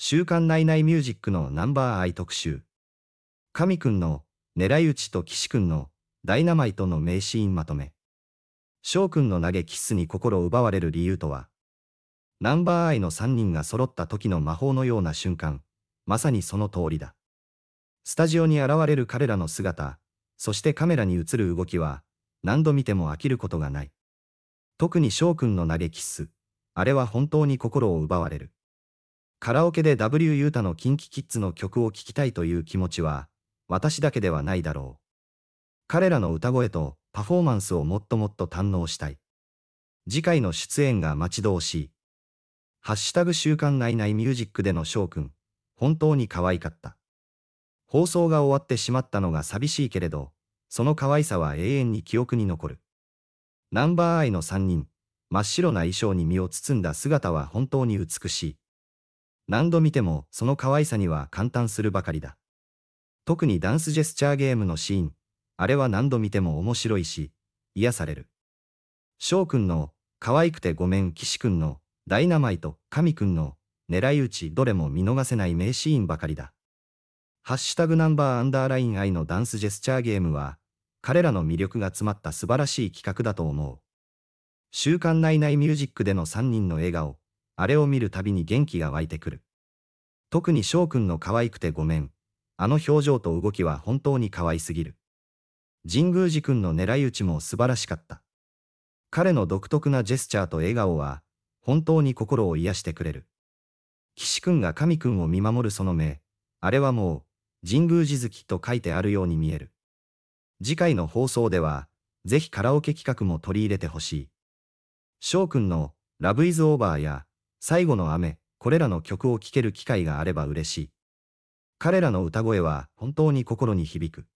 週刊ナイナイミュージックのナンバーアイ特集。神くんの狙い撃ちと岸くんのダイナマイトの名シーンまとめ。翔くんの投げキッスに心奪われる理由とは、ナンバーアイの3人が揃った時の魔法のような瞬間、まさにその通りだ。スタジオに現れる彼らの姿、そしてカメラに映る動きは、何度見ても飽きることがない。特に翔くんの投げキッス、あれは本当に心を奪われる。カラオケで W ユータの KinKiKids の曲を聴きたいという気持ちは、私だけではないだろう。彼らの歌声とパフォーマンスをもっともっと堪能したい。次回の出演が待ち遠しい。ハッシュタグ週刊ナいないミュージックでの翔くん、本当に可愛かった。放送が終わってしまったのが寂しいけれど、その可愛さは永遠に記憶に残る。ナンバーアイの3人、真っ白な衣装に身を包んだ姿は本当に美しい。何度見てもその可愛さには感嘆するばかりだ。特にダンスジェスチャーゲームのシーン、あれは何度見ても面白いし、癒される。翔くんの、可愛くてごめん岸くんの、ダイナマイト、神くんの、狙い撃ちどれも見逃せない名シーンばかりだ。ハッシュタグナンバーアンダーライン愛のダンスジェスチャーゲームは、彼らの魅力が詰まった素晴らしい企画だと思う。週刊内イミュージックでの3人の笑顔、あれを見るたびに元気が湧いてくる。特に翔くんの可愛くてごめん。あの表情と動きは本当に可愛すぎる。神宮寺くんの狙い撃ちも素晴らしかった。彼の独特なジェスチャーと笑顔は、本当に心を癒してくれる。岸くんが神くんを見守るその目、あれはもう、神宮寺月と書いてあるように見える。次回の放送では、ぜひカラオケ企画も取り入れてほしい。翔くんの、ラブイズオーバーや、最後の雨、これらの曲を聴ける機会があれば嬉しい。彼らの歌声は本当に心に響く。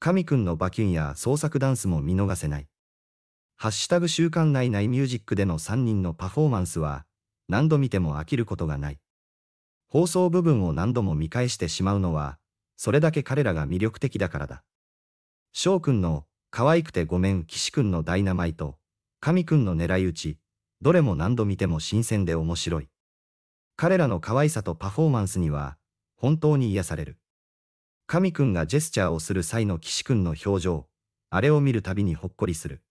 神くんのバキュンや創作ダンスも見逃せない。ハッシュタグ週刊内内ミュージックでの3人のパフォーマンスは、何度見ても飽きることがない。放送部分を何度も見返してしまうのは、それだけ彼らが魅力的だからだ。翔くんの、可愛くてごめん、岸くんのダイナマイト、神くんの狙い撃ち、どれも何度見ても新鮮で面白い。彼らの可愛さとパフォーマンスには、本当に癒される。神くんがジェスチャーをする際の岸くんの表情、あれを見るたびにほっこりする。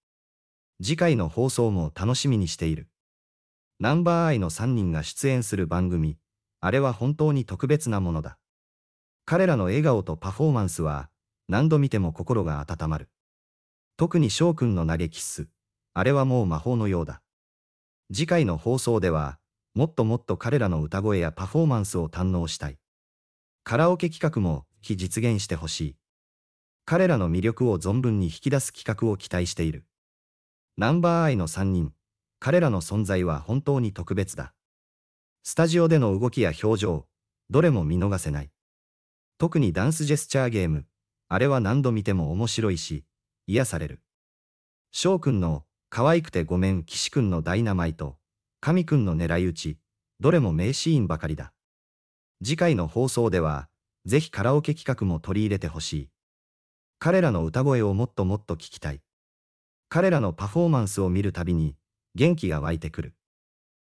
次回の放送も楽しみにしている。ナンバーアイの3人が出演する番組、あれは本当に特別なものだ。彼らの笑顔とパフォーマンスは、何度見ても心が温まる。特に翔くんの投げキッス、あれはもう魔法のようだ。次回の放送では、もっともっと彼らの歌声やパフォーマンスを堪能したい。カラオケ企画も、非実現してほしい。彼らの魅力を存分に引き出す企画を期待している。ナンバーアイの3人、彼らの存在は本当に特別だ。スタジオでの動きや表情、どれも見逃せない。特にダンスジェスチャーゲーム、あれは何度見ても面白いし、癒される。翔くんの可愛くてごめん岸くんのダイナマイト、神くんの狙い撃ち、どれも名シーンばかりだ。次回の放送では、ぜひカラオケ企画も取り入れてほしい。彼らの歌声をもっともっと聞きたい。彼らのパフォーマンスを見るたびに、元気が湧いてくる。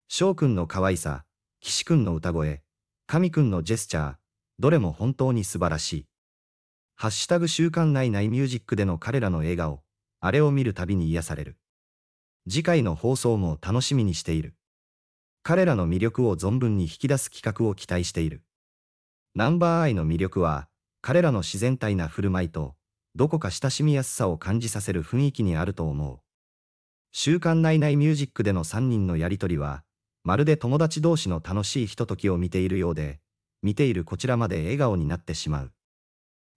翔くんの可愛さ、岸くんの歌声、神くんのジェスチャー、どれも本当に素晴らしい。ハッシュタグ週刊内内ミュージックでの彼らの笑顔、あれを見るたびに癒される。次回の放送も楽しみにしている。彼らの魅力を存分に引き出す企画を期待している。ナンバーアイの魅力は、彼らの自然体な振る舞いと、どこか親しみやすさを感じさせる雰囲気にあると思う。週刊ナイナイミュージックでの3人のやりとりは、まるで友達同士の楽しいひとときを見ているようで、見ているこちらまで笑顔になってしまう。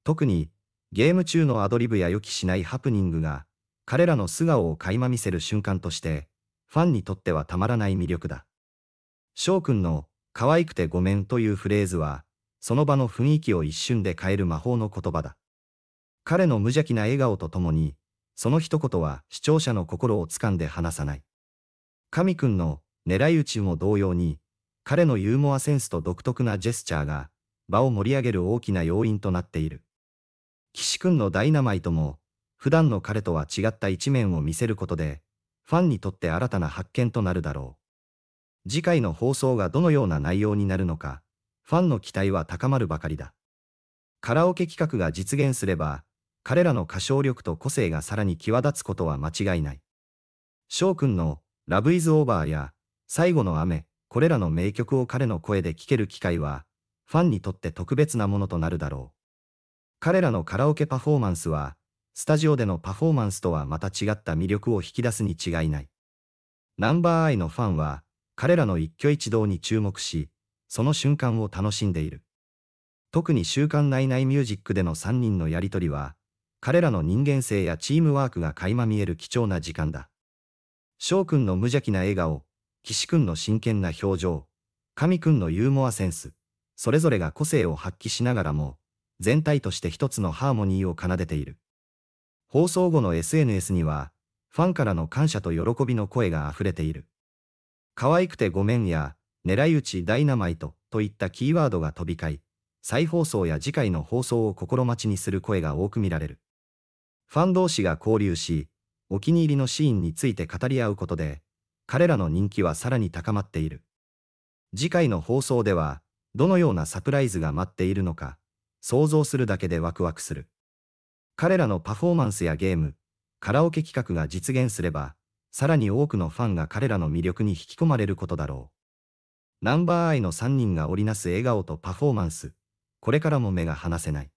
特に、ゲーム中のアドリブや予期しないハプニングが、彼らの素顔を垣間見せる瞬間として、ファンにとってはたまらない魅力だ。翔くんの、可愛くてごめんというフレーズは、その場の雰囲気を一瞬で変える魔法の言葉だ。彼の無邪気な笑顔とともに、その一言は視聴者の心を掴んで離さない。神くんの狙い撃ちも同様に、彼のユーモアセンスと独特なジェスチャーが、場を盛り上げる大きな要因となっている。岸くんのダイナマイトも、普段の彼とは違った一面を見せることで、ファンにとって新たな発見となるだろう。次回の放送がどのような内容になるのか、ファンの期待は高まるばかりだ。カラオケ企画が実現すれば、彼らの歌唱力と個性がさらに際立つことは間違いない。翔くんのラブイズオーバーや最後の雨、これらの名曲を彼の声で聴ける機会は、ファンにとって特別なものとなるだろう。彼らのカラオケパフォーマンスは、スタジオでのパフォーマンスとはまた違った魅力を引き出すに違いない。ナンバーアイのファンは、彼らの一挙一動に注目し、その瞬間を楽しんでいる。特に週刊ナイナイミュージックでの3人のやりとりは、彼らの人間性やチームワークが垣間見える貴重な時間だ。翔くんの無邪気な笑顔、岸くんの真剣な表情、神くんのユーモアセンス、それぞれが個性を発揮しながらも、全体として一つのハーモニーを奏でている。放送後の SNS には、ファンからの感謝と喜びの声が溢れている。可愛くてごめんや、狙い撃ちダイナマイトといったキーワードが飛び交い、再放送や次回の放送を心待ちにする声が多く見られる。ファン同士が交流し、お気に入りのシーンについて語り合うことで、彼らの人気はさらに高まっている。次回の放送では、どのようなサプライズが待っているのか、想像するだけでワクワクする。彼らのパフォーマンスやゲーム、カラオケ企画が実現すれば、さらに多くのファンが彼らの魅力に引き込まれることだろう。ナンバーアイの3人が織りなす笑顔とパフォーマンス、これからも目が離せない。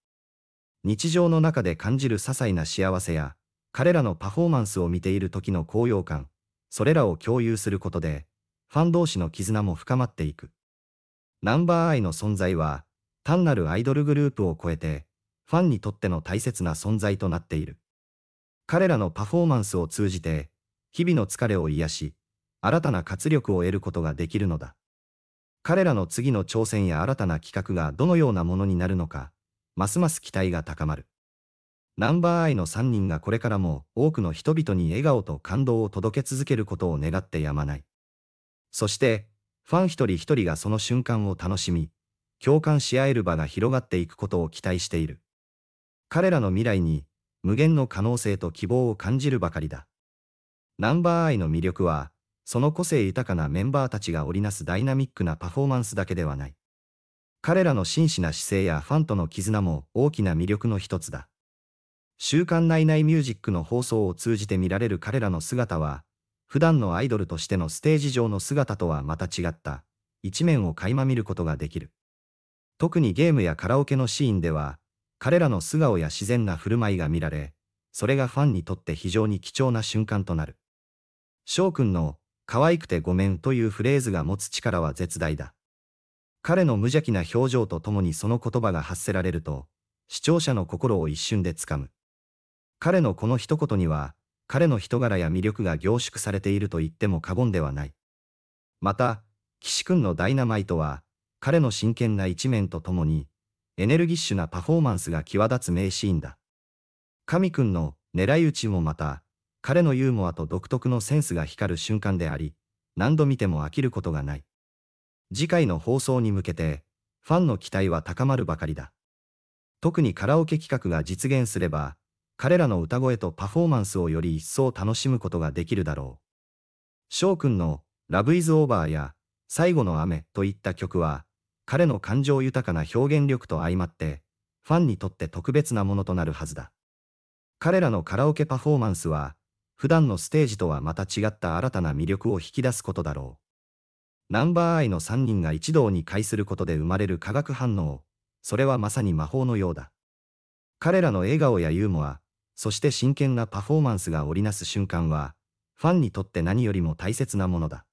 日常の中で感じる些細な幸せや、彼らのパフォーマンスを見ている時の高揚感、それらを共有することで、ファン同士の絆も深まっていく。ナンバーアイの存在は、単なるアイドルグループを超えて、ファンにとっての大切な存在となっている。彼らのパフォーマンスを通じて、日々の疲れを癒し、新たな活力を得ることができるのだ。彼らの次の挑戦や新たな企画がどのようなものになるのか、ますます期待が高まる。ナンバーアイの3人がこれからも多くの人々に笑顔と感動を届け続けることを願ってやまない。そして、ファン一人一人がその瞬間を楽しみ、共感し合える場が広がっていくことを期待している。彼らの未来に無限の可能性と希望を感じるばかりだ。ナンバーアイの魅力は、その個性豊かなメンバーたちが織りなすダイナミックなパフォーマンスだけではない。彼らの真摯な姿勢やファンとの絆も大きな魅力の一つだ。週刊ナイナイミュージックの放送を通じて見られる彼らの姿は、普段のアイドルとしてのステージ上の姿とはまた違った、一面を垣間見ることができる。特にゲームやカラオケのシーンでは、彼らの素顔や自然な振る舞いが見られ、それがファンにとって非常に貴重な瞬間となる。翔くんの、可愛くてごめんというフレーズが持つ力は絶大だ。彼の無邪気な表情とともにその言葉が発せられると、視聴者の心を一瞬でつかむ。彼のこの一言には、彼の人柄や魅力が凝縮されていると言っても過言ではない。また、岸くんのダイナマイトは、彼の真剣な一面とともに、エネルギッシュなパフォーマンスが際立つ名シーンだ。神くんの狙い撃ちもまた、彼のユーモアと独特のセンスが光る瞬間であり、何度見ても飽きることがない。次回の放送に向けて、ファンの期待は高まるばかりだ。特にカラオケ企画が実現すれば、彼らの歌声とパフォーマンスをより一層楽しむことができるだろう。翔くんのラブイズオーバーや最後の雨といった曲は、彼の感情豊かな表現力と相まって、ファンにとって特別なものとなるはずだ。彼らのカラオケパフォーマンスは、普段のステージとはまた違った新たな魅力を引き出すことだろう。ナンバーアイの3人が一堂に会することで生まれる化学反応、それはまさに魔法のようだ。彼らの笑顔やユーモア、そして真剣なパフォーマンスが織りなす瞬間は、ファンにとって何よりも大切なものだ。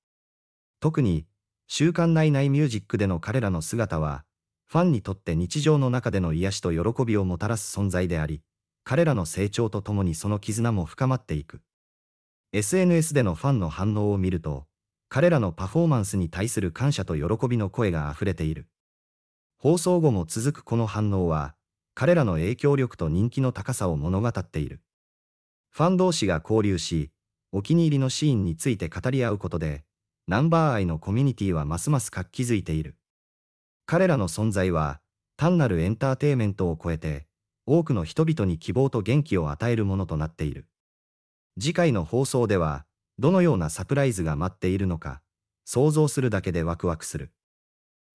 特に、週刊ナイナイミュージックでの彼らの姿は、ファンにとって日常の中での癒しと喜びをもたらす存在であり、彼らの成長とともにその絆も深まっていく。SNS でのファンの反応を見ると、彼らのパフォーマンスに対する感謝と喜びの声が溢れている。放送後も続くこの反応は、彼らの影響力と人気の高さを物語っている。ファン同士が交流し、お気に入りのシーンについて語り合うことで、ナンバーアイのコミュニティはますます活気づいている。彼らの存在は、単なるエンターテイメントを超えて、多くの人々に希望と元気を与えるものとなっている。次回の放送では、どのようなサプライズが待っているのか、想像するだけでワクワクする。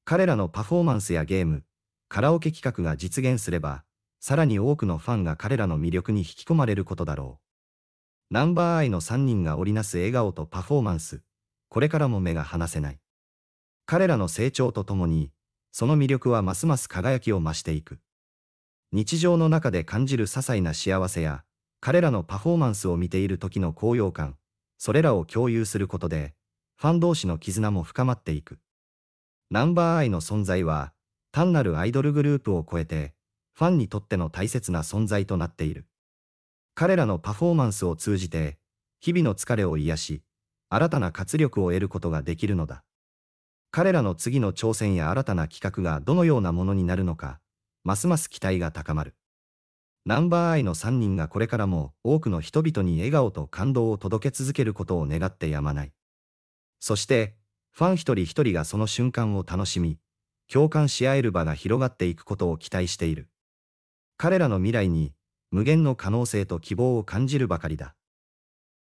彼らのパフォーマンスやゲーム、カラオケ企画が実現すれば、さらに多くのファンが彼らの魅力に引き込まれることだろう。ナンバーアイの3人が織りなす笑顔とパフォーマンス。これからも目が離せない。彼らの成長とともに、その魅力はますます輝きを増していく。日常の中で感じる些細な幸せや、彼らのパフォーマンスを見ている時の高揚感、それらを共有することで、ファン同士の絆も深まっていく。ナンバーアイの存在は、単なるアイドルグループを超えて、ファンにとっての大切な存在となっている。彼らのパフォーマンスを通じて、日々の疲れを癒し、新たな活力を得ることができるのだ。彼らの次の挑戦や新たな企画がどのようなものになるのか、ますます期待が高まる。ナンバーアイの3人がこれからも多くの人々に笑顔と感動を届け続けることを願ってやまない。そして、ファン一人一人がその瞬間を楽しみ、共感し合える場が広がっていくことを期待している。彼らの未来に、無限の可能性と希望を感じるばかりだ。